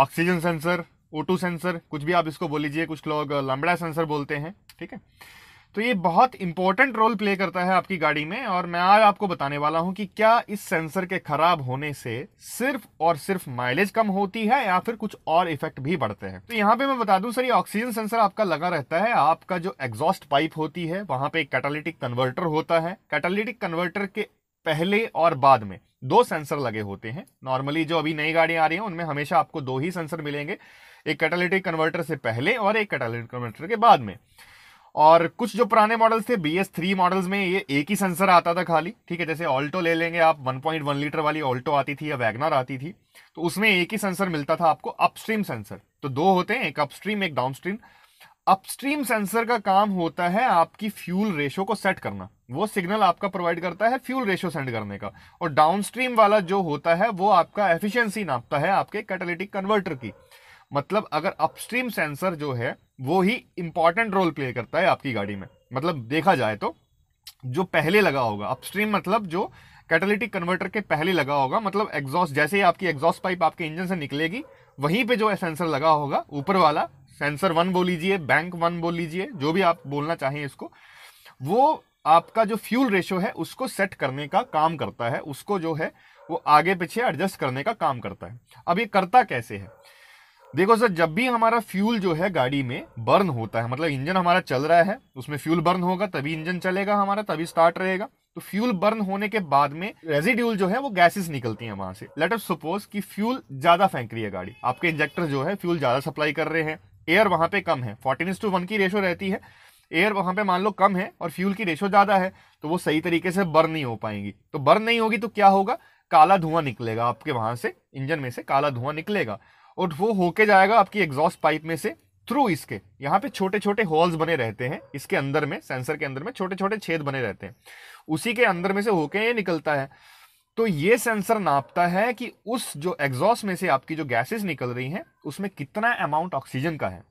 oxygen sensor ओ sensor कुछ भी आप इसको बोल लीजिए कुछ लोग लंबड़ा सेंसर बोलते हैं ठीक है तो ये बहुत इंपॉर्टेंट रोल प्ले करता है आपकी गाड़ी में और मैं आज आपको बताने वाला हूं कि क्या इस सेंसर के खराब होने से सिर्फ और सिर्फ माइलेज कम होती है या फिर कुछ और इफेक्ट भी बढ़ते हैं तो यहाँ पे मैं बता दूं सर ये ऑक्सीजन सेंसर आपका लगा रहता है आपका जो एग्जॉस्ट पाइप होती है वहां पे एक कैटालिटिक कन्वर्टर होता है कैटालिटिक कन्वर्टर के पहले और बाद में दो सेंसर लगे होते हैं नॉर्मली जो अभी नई गाड़ियां आ रही हैं उनमें हमेशा आपको दो ही सेंसर मिलेंगे एक कैटालिटिक कन्वर्टर से पहले और एक कैटालिटिक कन्वर्टर के बाद में और कुछ जो पुराने मॉडल्स थे बी एस थ्री मॉडल्स में ये एक ही सेंसर आता था खाली ठीक है जैसे ऑल्टो ले लेंगे आप 1.1 लीटर वाली ऑल्टो आती थी या वैगनर आती थी तो उसमें एक ही सेंसर मिलता था आपको अपस्ट्रीम सेंसर तो दो होते हैं एक अपस्ट्रीम एक डाउनस्ट्रीम अपस्ट्रीम सेंसर का काम होता है आपकी फ्यूल रेशो को सेट करना वो सिग्नल आपका प्रोवाइड करता है फ्यूल रेशो सेंड करने का और डाउनस्ट्रीम वाला जो होता है वो आपका एफिशिएंसी नापता है आपके कैटालिटिक कन्वर्टर की मतलब अगर अपस्ट्रीम सेंसर जो है वो ही इंपॉर्टेंट रोल प्ले करता है आपकी गाड़ी में मतलब देखा जाए तो जो पहले लगा होगा अपस्ट्रीम मतलब जो कैटालिटिक कन्वर्टर के पहले लगा होगा मतलब एग्जॉस्ट जैसे ही आपकी एग्जॉस्ट पाइप आपके इंजन से निकलेगी वहीं पे जो सेंसर लगा होगा ऊपर वाला सेंसर वन बोल लीजिए बैंक वन बोल लीजिए जो भी आप बोलना चाहें इसको वो आपका जो फ्यूल रेशो है उसको सेट करने का काम करता है उसको जो है वो आगे पीछे एडजस्ट करने का काम करता है अब ये करता कैसे है देखो सर जब भी हमारा फ्यूल जो है गाड़ी में बर्न होता है मतलब इंजन हमारा चल रहा है उसमें फ्यूल बर्न होगा तभी इंजन चलेगा हमारा तभी स्टार्ट रहेगा तो फ्यूल बर्न होने के बाद में रेजिड्यूल जो है वो गैसेस निकलती हैं वहां से लेट अस सपोज कि फ्यूल ज्यादा फेंक रही है गाड़ी आपके इंजेक्टर जो है फ्यूल ज्यादा सप्लाई कर रहे हैं एयर वहाँ पे कम है फोर्टीन टू वन की रेशो रहती है एयर वहाँ पे मान लो कम है और फ्यूल की रेशो ज़्यादा है तो वो सही तरीके से बर्न नहीं हो पाएंगी तो बर्न नहीं होगी तो क्या होगा काला धुआं निकलेगा आपके वहाँ से इंजन में से काला धुआं निकलेगा और वो होके जाएगा आपकी एग्जॉस्ट पाइप में से थ्रू इसके यहाँ पे छोटे छोटे होल्स बने रहते हैं इसके अंदर में सेंसर के अंदर में छोटे छोटे छेद बने रहते हैं उसी के अंदर में से होके ये निकलता है तो ये सेंसर नापता है कि उस जो एग्जॉस्ट में से आपकी जो गैसेस निकल रही हैं उसमें कितना अमाउंट ऑक्सीजन का है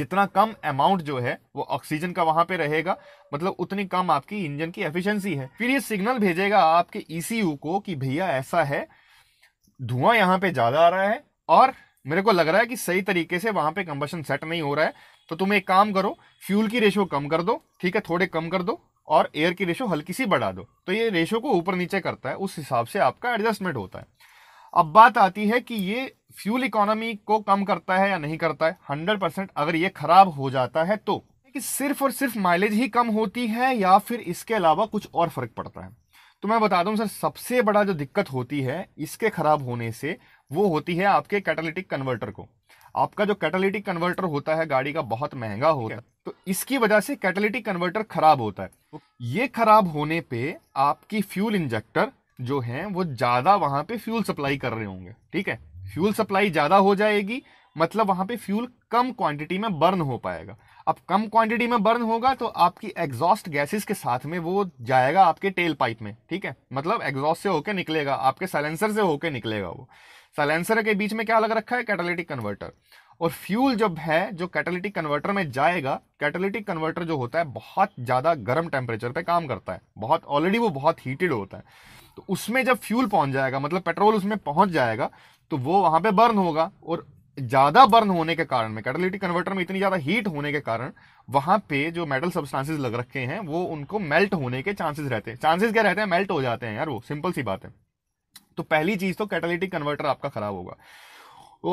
जितना कम अमाउंट जो है वो ऑक्सीजन का वहां पे रहेगा मतलब उतनी कम आपकी इंजन की एफिशिएंसी है फिर ये सिग्नल भेजेगा आपके ईसीयू e को कि भैया ऐसा है धुआं यहां पे ज्यादा आ रहा है और मेरे को लग रहा है कि सही तरीके से वहां पे कंबशन सेट नहीं हो रहा है तो तुम एक काम करो फ्यूल की रेशियो कम कर दो ठीक है थोड़े कम कर दो और एयर की रेशो हल्की सी बढ़ा दो तो ये रेशो को ऊपर नीचे करता है उस हिसाब से आपका एडजस्टमेंट होता है अब बात आती है कि ये फ्यूल इकोनॉमी को कम करता है या नहीं करता है हंड्रेड परसेंट अगर ये खराब हो जाता है तो कि सिर्फ और सिर्फ माइलेज ही कम होती है या फिर इसके अलावा कुछ और फ़र्क पड़ता है तो मैं बता दूं सर सबसे बड़ा जो दिक्कत होती है इसके ख़राब होने से वो होती है आपके कैटालिटिक कन्वर्टर को आपका जो कैटालिटिक कन्वर्टर होता है गाड़ी का बहुत महंगा होता है तो इसकी वजह से कैटालिटिक कन्वर्टर खराब होता है ये खराब होने पे आपकी फ्यूल इंजेक्टर जो हैं वो ज़्यादा वहां पे फ्यूल सप्लाई कर रहे होंगे ठीक है फ्यूल सप्लाई ज़्यादा हो जाएगी मतलब वहां पे फ्यूल कम क्वांटिटी में बर्न हो पाएगा अब कम क्वांटिटी में बर्न होगा तो आपकी एग्जॉस्ट गैसेस के साथ में वो जाएगा आपके टेल पाइप में ठीक है मतलब एग्जॉस्ट से होके निकलेगा आपके साइलेंसर से होके निकलेगा वो साइलेंसर के बीच में क्या लग रखा है कैटालिटिक कन्वर्टर और फ्यूल जब है जो कैटालिटिक कन्वर्टर में जाएगा कैटालिटिक कन्वर्टर जो होता है बहुत ज़्यादा गर्म टेम्परेचर पे काम करता है बहुत ऑलरेडी वो बहुत हीटेड होता है तो उसमें जब फ्यूल पहुंच जाएगा मतलब पेट्रोल उसमें पहुंच जाएगा तो वो वहाँ पे बर्न होगा और ज़्यादा बर्न होने के कारण में कैटालिटिक कन्वर्टर में इतनी ज़्यादा हीट होने के कारण वहां पे जो मेटल सब्सटेंसेस लग रखे हैं वो उनको मेल्ट होने के चांसेस रहते हैं चांसेस क्या रहते हैं मेल्ट हो जाते हैं यार वो सिंपल सी बात है तो पहली चीज़ तो कैटालिटिक कन्वर्टर आपका ख़राब होगा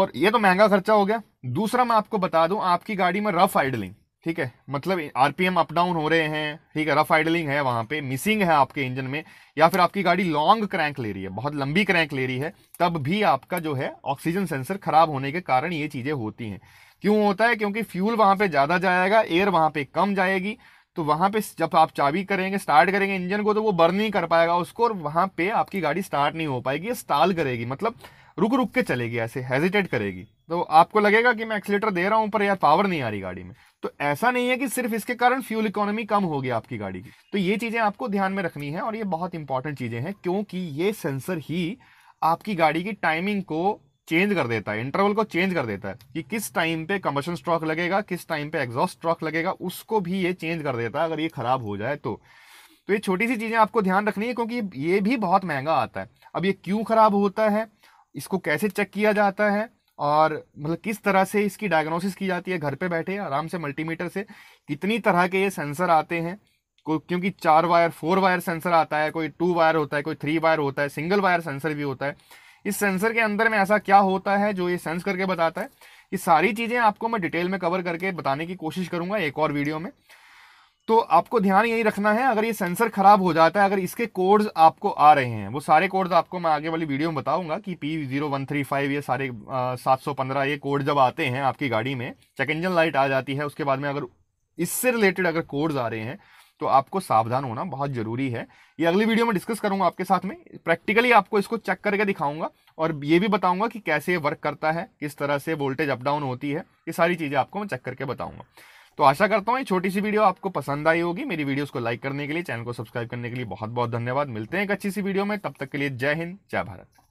और ये तो महंगा खर्चा हो गया दूसरा मैं आपको बता दूं आपकी गाड़ी में रफ आइडलिंग ठीक है मतलब आरपीएम अप डाउन हो रहे हैं ठीक है रफ आइडलिंग है वहां पे मिसिंग है आपके इंजन में या फिर आपकी गाड़ी लॉन्ग क्रैंक ले रही है बहुत लंबी क्रैंक ले रही है तब भी आपका जो है ऑक्सीजन सेंसर खराब होने के कारण ये चीज़ें होती हैं क्यों होता है क्योंकि फ्यूल वहां पे ज़्यादा जाएगा एयर वहां पे कम जाएगी तो वहां पे जब आप चाबी करेंगे स्टार्ट करेंगे इंजन को तो वो बर्न नहीं कर पाएगा उसको और वहां पे आपकी गाड़ी स्टार्ट नहीं हो पाएगी स्टाल करेगी मतलब रुक रुक के चलेगी ऐसे हेजिटेट करेगी तो आपको लगेगा कि मैं एक्सीटर दे रहा हूं पर यार पावर नहीं आ रही गाड़ी में तो ऐसा नहीं है कि सिर्फ इसके कारण फ्यूल इकोनॉमी कम होगी आपकी गाड़ी की तो ये चीज़ें आपको ध्यान में रखनी है और ये बहुत इंपॉर्टेंट चीज़ें हैं क्योंकि ये सेंसर ही आपकी गाड़ी की टाइमिंग को चेंज कर देता है इंटरवल को चेंज कर देता है कि किस टाइम पे कंबशन स्ट्रॉक लगेगा किस टाइम पे एग्जॉस्ट स्ट्रॉक लगेगा उसको भी ये चेंज कर देता है अगर ये ख़राब हो जाए तो तो ये छोटी सी चीज़ें आपको ध्यान रखनी है क्योंकि ये भी बहुत महंगा आता है अब ये क्यों ख़राब होता है इसको कैसे चेक किया जाता है और मतलब किस तरह से इसकी डायग्नोसिस की जाती है घर पे बैठे आराम से मल्टीमीटर से कितनी तरह के ये सेंसर आते हैं क्योंकि चार वायर फोर वायर सेंसर आता है कोई टू वायर होता है कोई थ्री वायर होता है सिंगल वायर सेंसर भी होता है इस सेंसर के अंदर में ऐसा क्या होता है जो ये सेंस करके बताता है ये सारी चीज़ें आपको मैं डिटेल में कवर करके बताने की कोशिश करूँगा एक और वीडियो में तो आपको ध्यान यही रखना है अगर ये सेंसर खराब हो जाता है अगर इसके कोड्स आपको आ रहे हैं वो सारे कोड्स आपको मैं आगे वाली वीडियो में बताऊंगा कि P zero one three five ये सारे सात सौ पंद्रह ये कोड जब आते हैं आपकी गाड़ी में चेक इंजन लाइट आ जाती है उसके बाद में अगर इससे रिलेटेड अगर कोड्स आ रहे हैं तो आपको सावधान होना बहुत ज़रूरी है ये अगली वीडियो में डिस्कस करूंगा आपके साथ में प्रैक्टिकली आपको इसको चेक करके दिखाऊंगा और ये भी बताऊंगा कि कैसे ये वर्क करता है किस तरह से वोल्टेज अप डाउन होती है ये सारी चीज़ें आपको मैं चेक करके बताऊंगा तो आशा करता हूँ ये छोटी सी वीडियो आपको पसंद आई होगी मेरी वीडियोस को लाइक करने के लिए चैनल को सब्सक्राइब करने के लिए बहुत बहुत धन्यवाद मिलते हैं एक अच्छी सी वीडियो में तब तक के लिए जय हिंद जय भारत